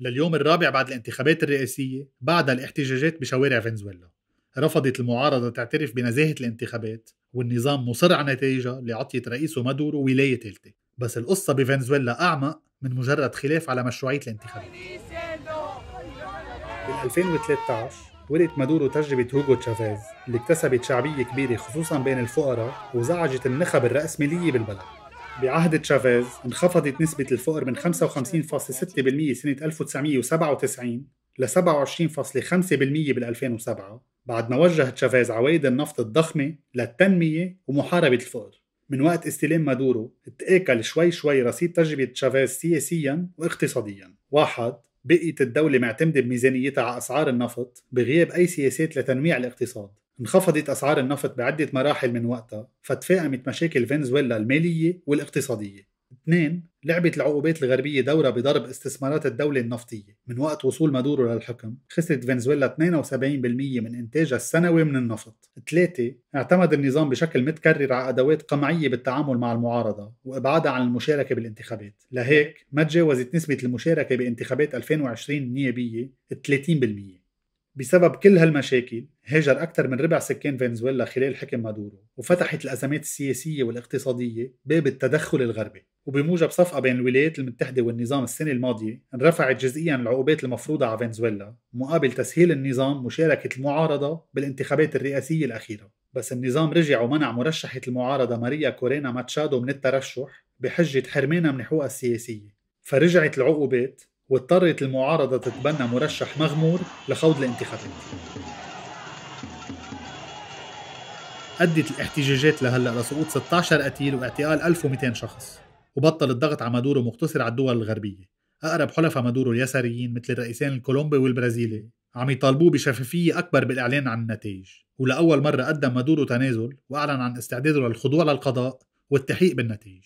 لليوم الرابع بعد الانتخابات الرئاسية بعد الاحتجاجات بشوارع فنزويلا رفضت المعارضة تعترف بنزاهة الانتخابات والنظام مصر على نتائجها لعطية رئيسه مادورو ولاية ثالثة بس القصة بفنزويلا أعمق من مجرد خلاف على مشروعية الانتخابات بال 2013 ولد مادورو تجربة هوغو تشافيز اللي اكتسبت شعبية كبيرة خصوصا بين الفقراء وزعجت النخب الرأسمالية بالبلد بعهد تشافيز انخفضت نسبة الفقر من 55.6% سنة 1997 ل 27.5% بال 2007 بعد ما وجه تشافيز عوايد النفط الضخمة للتنمية ومحاربة الفقر من وقت استلام مادورو تآكل شوي شوي رصيد تجربة تشافيز سياسيا واقتصاديا واحد بقيت الدولة معتمدة بميزانيتها على أسعار النفط بغياب أي سياسات لتنويع الاقتصاد انخفضت أسعار النفط بعدة مراحل من وقتها فتفاقمت مشاكل فنزويلا المالية والاقتصادية اثنين لعبت العقوبات الغربية دورة بضرب استثمارات الدولة النفطية من وقت وصول مادورو للحكم خسرت فنزويلا 72% من إنتاجها السنوي من النفط ثلاثة اعتمد النظام بشكل متكرر على أدوات قمعية بالتعامل مع المعارضة وإبعادها عن المشاركة بالانتخابات لهيك ما تجاوزت نسبة المشاركة بانتخابات 2020 النيابية 30% بسبب كل هالمشاكل هاجر أكثر من ربع سكان فنزويلا خلال حكم مادورو وفتحت الأزمات السياسية والاقتصادية باب التدخل الغربي وبموجب صفقة بين الولايات المتحدة والنظام السنة الماضية انرفعت جزئيا العقوبات المفروضة على فنزويلا مقابل تسهيل النظام مشاركة المعارضة بالانتخابات الرئاسية الأخيرة بس النظام رجع ومنع مرشحة المعارضة ماريا كورينا ماتشادو من الترشح بحجة حرمانها من حقوقها السياسية فرجعت العقوبات واضطرت المعارضة تتبنى مرشح مغمور لخوض الانتخابات أدت الاحتجاجات لهلا لسقوط 16 قتيل واعتقال 1200 شخص وبطل الضغط على مادورو مقتصر على الدول الغربية أقرب حلفاء مادورو اليساريين مثل الرئيسين الكولومبي والبرازيلي عم يطالبوه بشفافية أكبر بالإعلان عن النتائج ولأول مرة قدم مادورو تنازل وأعلن عن استعداده للخضوع للقضاء والتحقيق بالنتائج